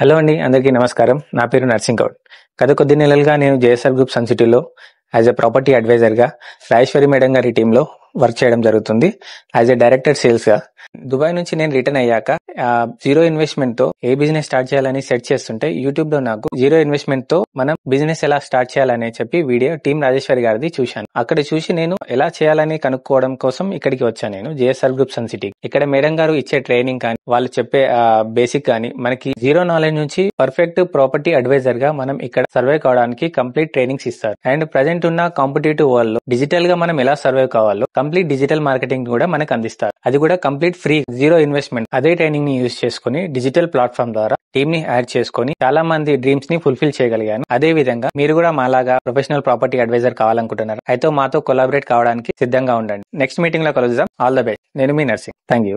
hello అండి అందరికీ నమస్కారం నా పేరు నర్సింగ్ కౌట్ గత కొద్ది నెలలుగా నేను జేఎస్ఆర్ గ్రూప్ సన్ సిటీలో యాజ్ ఎ ప్రాపర్టీ అడ్వైజర్గా రాజేశ్వరి మేడం గారి టీంలో వర్క్ చేయడం జరుగుతుంది యాజ్ ఎ డైరెక్టర్ సేల్స్గా దుబాయ్ నుంచి నేను రిటర్న్ అయ్యాక జీరో ఇన్వెస్ట్మెంట్ తో ఏ బిజినెస్ స్టార్ట్ చేయాలని సెర్చ్ చేస్తుంటే యూట్యూబ్ లో నాకు జీరో ఇన్వెస్ట్మెంట్ తో మనం బిజినెస్ ఎలా స్టార్ట్ చేయాలని చెప్పి వీడియో టీం రాజేశ్వరి గారిది చూశాను అక్కడ చూసి నేను ఎలా చేయాలని కనుక్కోవడం కోసం ఇక్కడికి వచ్చాను నేను జేఎస్ఆర్ గ్రూప్ సన్ సిటీ ఇక్కడ మేడం గారు ఇచ్చే ట్రైనింగ్ కానీ వాళ్ళు చెప్పే బేసిక్ కానీ మనకి జీరో నాలెడ్జ్ నుంచి పర్ఫెక్ట్ ప్రాపర్టీ అడ్వైజర్ గా మనం ఇక్కడ సర్వే కావడానికి కంప్లీట్ ట్రైనింగ్స్ ఇస్తారు అండ్ ప్రజెంట్ ఉన్న కాంపిటేటివ్ వరల్డ్ డిజిటల్ గా మనం ఎలా సర్వే కావాలో కంప్లీట్ డిజిటల్ మార్కెటింగ్ కూడా మనకు అందిస్తారు అది కూడా complete complete free zero investment అదే ట్రైనింగ్ ని యూజ్ చేసుకుని డిజిటల్ ప్లాట్ఫామ్ ద్వారా టీమ్ ని యాడ్ చేసుకుని చాలా మంది డ్రీమ్స్ ని ఫుల్ఫిల్ చేయగలిగాను అదే విధంగా మీరు కూడా మాలాగా ప్రొఫెషనల్ ప్రాపర్టీ అడ్వైజర్ కావాలనుకుంటున్నారు అయితే మాతో కొలాబరేట్ కావడానికి సిద్ధంగా ఉండండి నెక్స్ట్ మీటింగ్ లో కలుద్దాం ఆల్ ద బెస్ట్ నేను మీ నర్సింగ్ థ్యాంక్ యూ